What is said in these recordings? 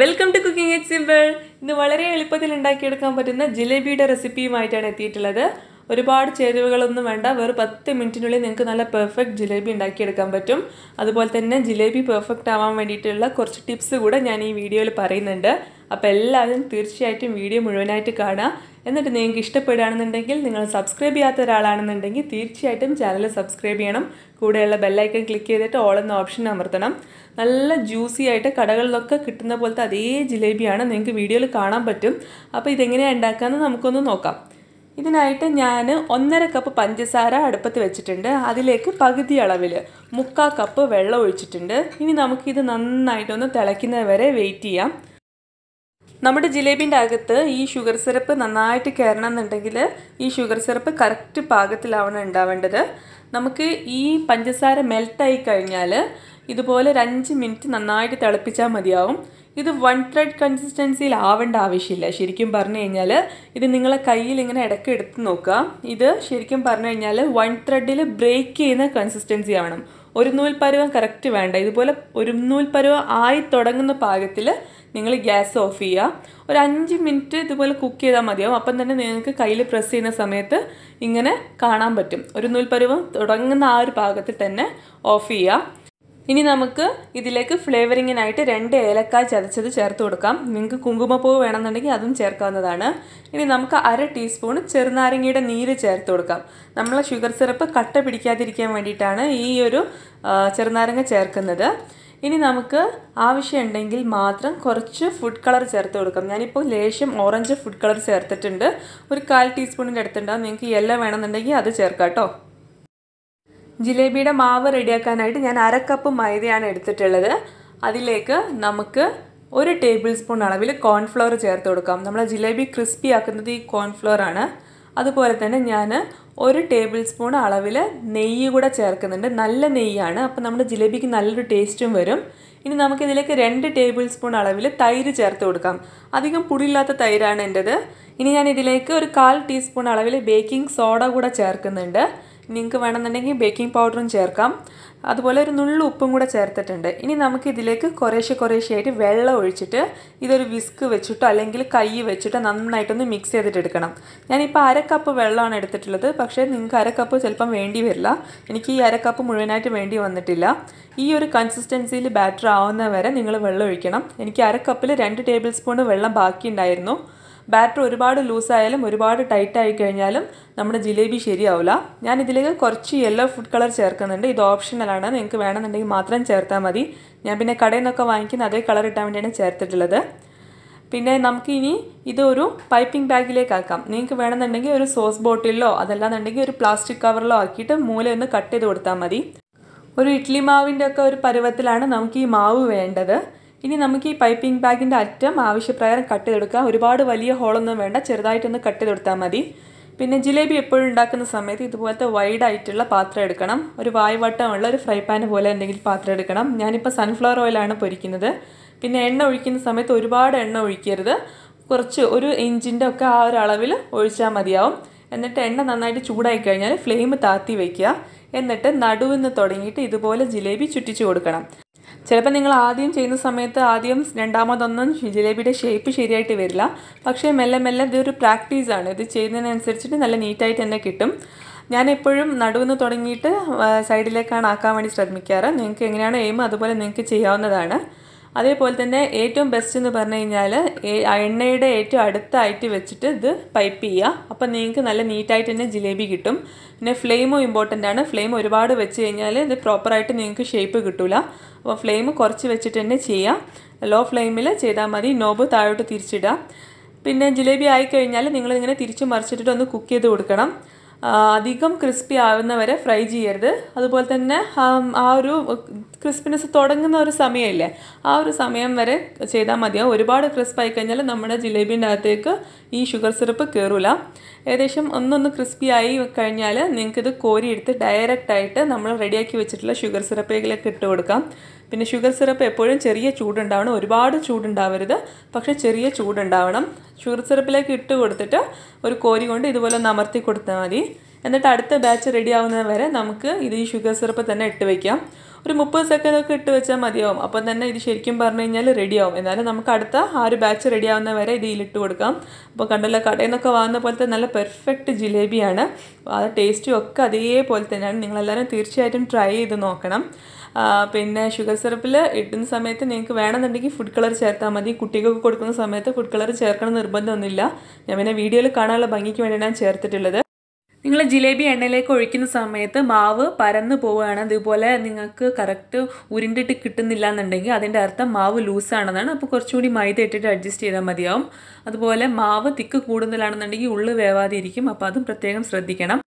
welcome to cooking it simple ഇന്ന് വളരെ എളുപ്പത്തിൽ ഉണ്ടാക്കിയെടുക്കാൻ പറ്റുന്ന ജിലേബിയുടെ റെസിപ്പിയുമായിട്ടാണ് എത്തിയിട്ടുള്ളത് ഒരുപാട് ചേരുവകളൊന്നും വേണ്ട വെറും പത്ത് മിനിറ്റിനുള്ളിൽ നിങ്ങൾക്ക് നല്ല പെർഫെക്റ്റ് ജിലേബി ഉണ്ടാക്കിയെടുക്കാൻ പറ്റും അതുപോലെ തന്നെ ജിലേബി പെർഫെക്റ്റ് ആവാൻ വേണ്ടിയിട്ടുള്ള കുറച്ച് ടിപ്സ് കൂടെ ഞാൻ ഈ വീഡിയോയിൽ പറയുന്നുണ്ട് അപ്പോൾ എല്ലാവരും തീർച്ചയായിട്ടും വീഡിയോ മുഴുവനായിട്ട് കാണുക എന്നിട്ട് നിങ്ങൾക്ക് ഇഷ്ടപ്പെടുകയാണെന്നുണ്ടെങ്കിൽ നിങ്ങൾ സബ്സ്ക്രൈബ് ചെയ്യാത്ത ഒരാളാണെന്നുണ്ടെങ്കിൽ തീർച്ചയായിട്ടും ചാനൽ സബ്സ്ക്രൈബ് ചെയ്യണം കൂടെയുള്ള ബെല്ലൈക്കൺ ക്ലിക്ക് ചെയ്തിട്ട് ഓൾ എന്ന ഓപ്ഷൻ അമർത്തണം നല്ല ജ്യൂസി ആയിട്ട് കടകളിലൊക്കെ കിട്ടുന്ന പോലത്തെ അതേ ജിലേബിയാണ് നിങ്ങൾക്ക് വീഡിയോയിൽ കാണാൻ പറ്റും അപ്പോൾ ഇതെങ്ങനെയാണ് ഉണ്ടാക്കാമെന്ന് നമുക്കൊന്ന് നോക്കാം ഇതിനായിട്ട് ഞാൻ ഒന്നര കപ്പ് പഞ്ചസാര അടുപ്പത്ത് വെച്ചിട്ടുണ്ട് അതിലേക്ക് പകുതി അളവിൽ മുക്കാൽ കപ്പ് വെള്ളം ഒഴിച്ചിട്ടുണ്ട് ഇനി നമുക്കിത് നന്നായിട്ടൊന്ന് തിളയ്ക്കുന്നത് വരെ വെയിറ്റ് ചെയ്യാം നമ്മുടെ ജിലേബിൻ്റെ അകത്ത് ഈ ഷുഗർ സിറപ്പ് നന്നായിട്ട് കയറണം എന്നുണ്ടെങ്കിൽ ഈ ഷുഗർ സിറപ്പ് കറക്റ്റ് പാകത്തിലാവണം ഉണ്ടാവേണ്ടത് നമുക്ക് ഈ പഞ്ചസാര മെൽട്ടായി കഴിഞ്ഞാൽ ഇതുപോലെ ഒരു അഞ്ച് മിനിറ്റ് നന്നായിട്ട് തിളപ്പിച്ചാൽ മതിയാവും ഇത് വൺ ത്രെഡ് കൺസിസ്റ്റൻസിയിൽ ആവേണ്ട ആവശ്യമില്ല ശരിക്കും പറഞ്ഞു കഴിഞ്ഞാൽ ഇത് നിങ്ങളെ കയ്യിൽ ഇങ്ങനെ ഇടയ്ക്ക് എടുത്ത് നോക്കുക ഇത് ശരിക്കും പറഞ്ഞു കഴിഞ്ഞാൽ വൺ ത്രെഡിൽ ബ്രേക്ക് ചെയ്യുന്ന കൺസിസ്റ്റൻസി ആവണം ഒരു നൂൽ പരുവം കറക്റ്റ് വേണ്ട ഇതുപോലെ ഒരു നൂൽ പരുവം ആയി തുടങ്ങുന്ന പാകത്തിൽ നിങ്ങൾ ഗ്യാസ് ഓഫ് ചെയ്യുക ഒരു അഞ്ച് മിനിറ്റ് ഇതുപോലെ കുക്ക് ചെയ്താൽ മതിയാവും അപ്പം തന്നെ നിങ്ങൾക്ക് കയ്യിൽ പ്രസ് ചെയ്യുന്ന സമയത്ത് ഇങ്ങനെ കാണാൻ പറ്റും ഒരു നൂൽ പരുവം തുടങ്ങുന്ന ആ ഒരു പാകത്തിൽ തന്നെ ഓഫ് ചെയ്യുക ഇനി നമുക്ക് ഇതിലേക്ക് ഫ്ലേവറിങ്ങിനായിട്ട് രണ്ട് ഏലക്കായ ചതച്ചത് ചേർത്ത് കൊടുക്കാം നിങ്ങൾക്ക് കുങ്കുമപ്പൂവ് വേണമെന്നുണ്ടെങ്കിൽ അതും ചേർക്കാവുന്നതാണ് ഇനി നമുക്ക് അര ടീസ്പൂൺ ചെറുനാരങ്ങയുടെ നീര് ചേർത്ത് കൊടുക്കാം നമ്മൾ ഷുഗർ സിറപ്പ് കട്ട പിടിക്കാതിരിക്കാൻ വേണ്ടിയിട്ടാണ് ഈ ഒരു ചെറുനാരങ്ങ ചേർക്കുന്നത് ഇനി നമുക്ക് ആവശ്യമുണ്ടെങ്കിൽ മാത്രം കുറച്ച് ഫുഡ് കളർ ചേർത്ത് കൊടുക്കാം ഞാനിപ്പോൾ ലേശം ഓറഞ്ച് ഫുഡ് കളർ ചേർത്തിട്ടുണ്ട് ഒരു കാൽ ടീസ്പൂണിൻ്റെ അടുത്തുണ്ടാവും നിങ്ങൾക്ക് എല്ലാം വേണമെന്നുണ്ടെങ്കിൽ അത് ചേർക്കാം കേട്ടോ ജിലേബിയുടെ മാവ് റെഡിയാക്കാനായിട്ട് ഞാൻ അരക്കപ്പ് മൈദയാണ് എടുത്തിട്ടുള്ളത് അതിലേക്ക് നമുക്ക് ഒരു ടേബിൾ സ്പൂൺ അളവിൽ കോൺഫ്ലവർ ചേർത്ത് കൊടുക്കാം നമ്മൾ ജിലേബി ക്രിസ്പി ആക്കുന്നത് ഈ കോൺഫ്ലവർ ആണ് അതുപോലെ തന്നെ ഞാൻ ഒരു ടേബിൾ സ്പൂൺ അളവിൽ നെയ്യ് കൂടെ ചേർക്കുന്നുണ്ട് നല്ല നെയ്യാണ് അപ്പോൾ നമ്മുടെ ജിലേബിക്ക് നല്ലൊരു ടേസ്റ്റും വരും ഇനി നമുക്കിതിലേക്ക് രണ്ട് ടേബിൾ സ്പൂൺ അളവിൽ തൈര് ചേർത്ത് കൊടുക്കാം അധികം പുടിയില്ലാത്ത തൈരാണ് എൻ്റെത് ഇനി ഞാൻ ഇതിലേക്ക് ഒരു കാൽ ടീസ്പൂൺ അളവിൽ ബേക്കിംഗ് സോഡ കൂടെ ചേർക്കുന്നുണ്ട് നിങ്ങൾക്ക് വേണമെന്നുണ്ടെങ്കിൽ ബേക്കിംഗ് പൗഡറും ചേർക്കാം അതുപോലെ ഒരു നുള്ളു ഉപ്പും കൂടെ ചേർത്തിട്ടുണ്ട് ഇനി നമുക്ക് ഇതിലേക്ക് കുറേശ്ശെ കുറേശ്ശെയായിട്ട് വെള്ളം ഒഴിച്ചിട്ട് ഇതൊരു വിസ്ക് വെച്ചിട്ടോ അല്ലെങ്കിൽ കൈ വെച്ചിട്ടോ നന്നായിട്ടൊന്ന് മിക്സ് ചെയ്തിട്ട് എടുക്കണം ഞാനിപ്പോൾ അര കപ്പ് വെള്ളമാണ് എടുത്തിട്ടുള്ളത് പക്ഷേ നിങ്ങൾക്ക് അര കപ്പ് ചിലപ്പം വേണ്ടി വരില്ല എനിക്ക് ഈ അര കപ്പ് മുഴുവനായിട്ട് വേണ്ടി വന്നിട്ടില്ല ഈ ഒരു കൺസിസ്റ്റൻസിയിൽ ബാറ്റർ ആവുന്ന വരെ നിങ്ങൾ വെള്ളം ഒഴിക്കണം എനിക്ക് അര കപ്പിൽ രണ്ട് ടേബിൾ സ്പൂണ് വെള്ളം ബാക്കിയുണ്ടായിരുന്നു ബാറ്റർ ഒരുപാട് ലൂസായാലും ഒരുപാട് ടൈറ്റ് ആയി കഴിഞ്ഞാലും നമ്മുടെ ജിലേബി ശരിയാവില്ല ഞാൻ ഇതിലേക്ക് കുറച്ച് യെല്ലോ ഫുഡ് കളർ ചേർക്കുന്നുണ്ട് ഇത് ഓപ്ഷണലാണ് നിങ്ങൾക്ക് വേണമെന്നുണ്ടെങ്കിൽ മാത്രം ചേർത്താൽ മതി ഞാൻ പിന്നെ കടയിൽ നിന്നൊക്കെ വാങ്ങിക്കുന്ന അതേ കളർ ഇട്ടാൻ വേണ്ടിയാണ് ചേർത്തിട്ടുള്ളത് പിന്നെ നമുക്കിനി ഇതൊരു പൈപ്പിംഗ് ആക്കാം നിങ്ങൾക്ക് വേണമെന്നുണ്ടെങ്കിൽ ഒരു സോസ് ബോട്ടിലോ അതല്ലാന്നുണ്ടെങ്കിൽ ഒരു പ്ലാസ്റ്റിക് കവറിലോ ആക്കിയിട്ട് മൂലയൊന്ന് കട്ട് ചെയ്ത് കൊടുത്താൽ മതി ഒരു ഇഡ്ഡലി മാവിൻ്റെ ഒക്കെ ഒരു പരുവത്തിലാണ് നമുക്ക് ഈ മാവ് വേണ്ടത് ഇനി നമുക്ക് ഈ പൈപ്പിംഗ് ബാഗിൻ്റെ അറ്റം ആവശ്യപ്രകാരം കട്ട് ചെയ്തെടുക്കാം ഒരുപാട് വലിയ ഹോളൊന്നും വേണ്ട ചെറുതായിട്ടൊന്ന് കട്ട് ചെയ്തെടുത്താൽ മതി പിന്നെ ജിലേബി എപ്പോഴും ഉണ്ടാക്കുന്ന സമയത്ത് ഇതുപോലത്തെ വൈഡായിട്ടുള്ള പാത്രം എടുക്കണം ഒരു വായ്വട്ടമുള്ള ഒരു ഫ്രൈ പാൻ പോലെ എന്തെങ്കിലും പാത്രം എടുക്കണം ഞാനിപ്പോൾ സൺഫ്ലവർ ഓയിലാണ് പൊരിക്കുന്നത് പിന്നെ എണ്ണ ഒഴിക്കുന്ന സമയത്ത് ഒരുപാട് എണ്ണ ഒഴിക്കരുത് കുറച്ച് ഒരു ഇഞ്ചിൻ്റെ ഒക്കെ ആ ഒരു അളവിൽ ഒഴിച്ചാൽ മതിയാവും എന്നിട്ട് എണ്ണ നന്നായിട്ട് ചൂടായി കഴിഞ്ഞാൽ ഫ്ലെയിം താത്തി വയ്ക്കുക എന്നിട്ട് നടുവിൽ നിന്ന് തുടങ്ങിയിട്ട് ഇതുപോലെ ജിലേബി ചുറ്റിച്ചു കൊടുക്കണം ചിലപ്പോൾ നിങ്ങൾ ആദ്യം ചെയ്യുന്ന സമയത്ത് ആദ്യം രണ്ടാമതൊന്നും ജിലേബിയുടെ ഷേപ്പ് ശരിയായിട്ട് വരില്ല പക്ഷേ മെല്ലെ മെല്ലെ ഇതൊരു പ്രാക്ടീസാണ് ഇത് ചെയ്യുന്നതിനനുസരിച്ചിട്ട് നല്ല നീറ്റായിട്ട് തന്നെ കിട്ടും ഞാൻ എപ്പോഴും നടുവിന്ന് തുടങ്ങിയിട്ട് സൈഡിലേക്കാണ് ആക്കാൻ വേണ്ടി ശ്രമിക്കാറ് നിങ്ങൾക്ക് എങ്ങനെയാണ് എയിം അതുപോലെ നിങ്ങൾക്ക് ചെയ്യാവുന്നതാണ് അതേപോലെ തന്നെ ഏറ്റവും ബെസ്റ്റ് എന്ന് പറഞ്ഞു കഴിഞ്ഞാൽ എണ്ണയുടെ ഏറ്റവും അടുത്തായിട്ട് വെച്ചിട്ട് ഇത് പൈപ്പ് ചെയ്യുക അപ്പം നിങ്ങൾക്ക് നല്ല നീറ്റായിട്ട് തന്നെ ജിലേബി കിട്ടും പിന്നെ ഫ്ലെയിമും ഇമ്പോർട്ടൻ്റ് ആണ് ഫ്ലെയിം ഒരുപാട് വെച്ച് കഴിഞ്ഞാൽ ഇത് പ്രോപ്പറായിട്ട് നിങ്ങൾക്ക് ഷേപ്പ് കിട്ടില്ല അപ്പോൾ ഫ്ലെയിം കുറച്ച് വെച്ചിട്ട് തന്നെ ചെയ്യുക ലോ ഫ്ലെയിമിൽ ചെയ്താൽ മതി നോബ് താഴോട്ട് തിരിച്ചിടുക പിന്നെ ജിലേബി ആയിക്കഴിഞ്ഞാൽ നിങ്ങളിങ്ങനെ തിരിച്ച് മറിച്ചിട്ടിട്ട് ഒന്ന് കുക്ക് ചെയ്ത് കൊടുക്കണം അധികം ക്രിസ്പി ആവുന്നവരെ ഫ്രൈ ചെയ്യരുത് അതുപോലെ തന്നെ ആ ഒരു ക്രിസ്പിനെസ് തുടങ്ങുന്ന ഒരു സമയമില്ലേ ആ ഒരു സമയം വരെ ചെയ്താൽ മതിയാവും ഒരുപാട് ക്രിസ്പായി കഴിഞ്ഞാൽ നമ്മുടെ ജിലേബിൻ്റെ അകത്തേക്ക് ഈ ഷുഗർ സിറപ്പ് കയറില്ല ഏകദേശം ഒന്നൊന്ന് ക്രിസ്പി ആയി കഴിഞ്ഞാൽ നിങ്ങൾക്കിത് കോരിയെടുത്ത് ഡയറക്റ്റായിട്ട് നമ്മൾ റെഡിയാക്കി വെച്ചിട്ടുള്ള ഷുഗർ സിറപ്പിലേക്ക് ഇട്ട് കൊടുക്കാം പിന്നെ ഷുഗർ സിറപ്പ് എപ്പോഴും ചെറിയ ചൂടുണ്ടാവണം ഒരുപാട് ചൂടുണ്ടാവരുത് പക്ഷേ ചെറിയ ചൂടുണ്ടാവണം ഷുഗർ സിറപ്പിലേക്ക് ഇട്ട് കൊടുത്തിട്ട് ഒരു കോരി കൊണ്ട് ഇതുപോലെ ഒന്ന് അമർത്തി കൊടുത്താൽ മതി എന്നിട്ട് അടുത്ത ബാച്ച് റെഡി ആവുന്നത് വരെ നമുക്ക് ഇത് ഈ ഷുഗർ സിറപ്പ് തന്നെ ഇട്ട് വയ്ക്കാം ഒരു മുപ്പത് സെക്കൻഡ് ഒക്കെ ഇട്ട് വെച്ചാൽ മതിയാവും അപ്പം തന്നെ ഇത് ശരിക്കും പറഞ്ഞു കഴിഞ്ഞാൽ റെഡിയാവും എന്നാലും നമുക്ക് അടുത്ത ആ ഒരു ബാച്ച് റെഡിയാവുന്ന വരെ ഇത് ഇതിലിട്ട് കൊടുക്കാം അപ്പോൾ കണ്ടല്ലോ കടയിൽ നിന്നൊക്കെ വാങ്ങുന്ന പോലത്തെ നല്ല പെർഫെക്റ്റ് ജിലേബിയാണ് ആ ടേസ്റ്റും ഒക്കെ അതേപോലെ തന്നെയാണ് നിങ്ങളെല്ലാവരും തീർച്ചയായിട്ടും ട്രൈ ചെയ്ത് നോക്കണം പിന്നെ ഷുഗർ സിറപ്പിൽ ഇടുന്ന സമയത്ത് നിങ്ങൾക്ക് വേണമെന്നുണ്ടെങ്കിൽ ഫുഡ് കളർ ചേർത്താൽ മതി കുട്ടികൾക്ക് കൊടുക്കുന്ന സമയത്ത് ഫുഡ് കളർ ചേർക്കണം നിർബന്ധമൊന്നുമില്ല ഞാൻ പിന്നെ വീഡിയോയിൽ കാണാനുള്ള ഭംഗിക്ക് വേണ്ടിയാണ് ഞാൻ ചേർത്തിട്ടുള്ളത് നിങ്ങൾ ജിലേബി എണ്ണയിലേക്ക് ഒഴിക്കുന്ന സമയത്ത് മാവ് പരന്നു പോവുകയാണ് അതുപോലെ നിങ്ങൾക്ക് കറക്റ്റ് ഉരുണ്ടിട്ട് കിട്ടുന്നില്ല എന്നുണ്ടെങ്കിൽ അതിൻ്റെ അർത്ഥം മാവ് ലൂസാണെന്നാണ് അപ്പോൾ കുറച്ചുകൂടി മൈദ ഇട്ടിട്ട് അഡ്ജസ്റ്റ് ചെയ്താൽ മതിയാവും അതുപോലെ മാവ് തിക്ക് കൂടുതലാണെന്നുണ്ടെങ്കിൽ ഉള്ളു വേവാതെ ഇരിക്കും അപ്പോൾ അതും പ്രത്യേകം ശ്രദ്ധിക്കണം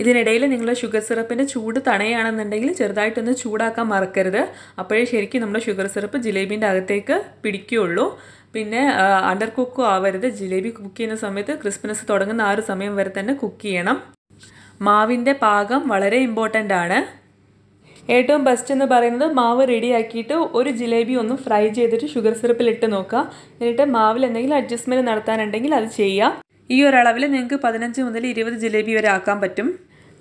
ഇതിനിടയിൽ നിങ്ങൾ ഷുഗർ സിറപ്പിൻ്റെ ചൂട് തണയാണെന്നുണ്ടെങ്കിൽ ചെറുതായിട്ടൊന്ന് ചൂടാക്കാൻ മറക്കരുത് അപ്പോഴേ ശരിക്കും നമ്മുടെ ഷുഗർ സിറപ്പ് ജിലേബീൻ്റെ അകത്തേക്ക് പിടിക്കുകയുള്ളൂ പിന്നെ അണ്ടർ കുക്ക് ആവരുത് ജിലേബി കുക്ക് ചെയ്യുന്ന സമയത്ത് ക്രിസ്മസ് തുടങ്ങുന്ന ആ ഒരു സമയം വരെ തന്നെ കുക്ക് ചെയ്യണം മാവിൻ്റെ പാകം വളരെ ഇമ്പോർട്ടൻ്റ് ആണ് ഏറ്റവും ബെസ്റ്റ് എന്ന് പറയുന്നത് മാവ് റെഡിയാക്കിയിട്ട് ഒരു ജിലേബി ഒന്ന് ഫ്രൈ ചെയ്തിട്ട് ഷുഗർ സിറപ്പിൽ ഇട്ട് നോക്കുക എന്നിട്ട് മാവിൽ എന്തെങ്കിലും അഡ്ജസ്റ്റ്മെൻറ്റ് നടത്താനുണ്ടെങ്കിൽ അത് ചെയ്യുക ഈ ഒരളവിൽ നിങ്ങൾക്ക് പതിനഞ്ച് മുതൽ ഇരുപത് ജിലേബി വരെ ആക്കാൻ പറ്റും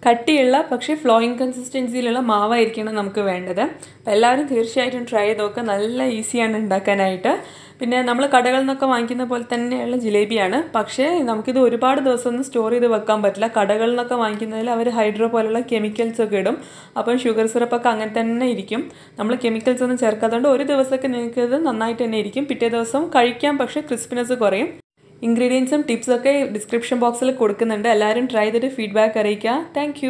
കട്ടിയുള്ള പക്ഷേ ഫ്ലോയിങ് കൺസിസ്റ്റൻസിയിലുള്ള മാവായിരിക്കണം നമുക്ക് വേണ്ടത് അപ്പോൾ എല്ലാവരും തീർച്ചയായിട്ടും ട്രൈ ചെയ്ത് നോക്കുക നല്ല ഈസിയാണ് ഉണ്ടാക്കാനായിട്ട് പിന്നെ നമ്മൾ കടകളിൽ നിന്നൊക്കെ വാങ്ങിക്കുന്ന പോലെ തന്നെയുള്ള ജിലേബിയാണ് പക്ഷേ നമുക്കിത് ഒരുപാട് ദിവസമൊന്നും സ്റ്റോർ ചെയ്ത് വെക്കാൻ പറ്റില്ല കടകളിൽ നിന്നൊക്കെ വാങ്ങിക്കുന്നതിൽ അവർ ഹൈഡ്രോ പോലുള്ള കെമിക്കൽസ് ഒക്കെ ഇടും അപ്പം ഷുഗർ സിറപ്പൊക്കെ അങ്ങനെ തന്നെ ഇരിക്കും നമ്മൾ കെമിക്കൽസ് ഒന്നും ചേർക്കാത്തതുകൊണ്ട് ഒരു ദിവസമൊക്കെ നിങ്ങൾക്കത് നന്നായിട്ട് തന്നെ ഇരിക്കും പിറ്റേ ദിവസം കഴിക്കാം പക്ഷേ ക്രിസ്പിനെസ് കുറയും ഇൻഗ്രീഡിയൻസും ടിപ്സൊക്കെ ഡിസ്ക്രിപ്ഷൻ ബോക്സിൽ കൊടുക്കുന്നുണ്ട് എല്ലാവരും ട്രൈ ചെയ്തിട്ട് ഫീഡ്ബാക്ക് അറിയിക്കുക താങ്ക്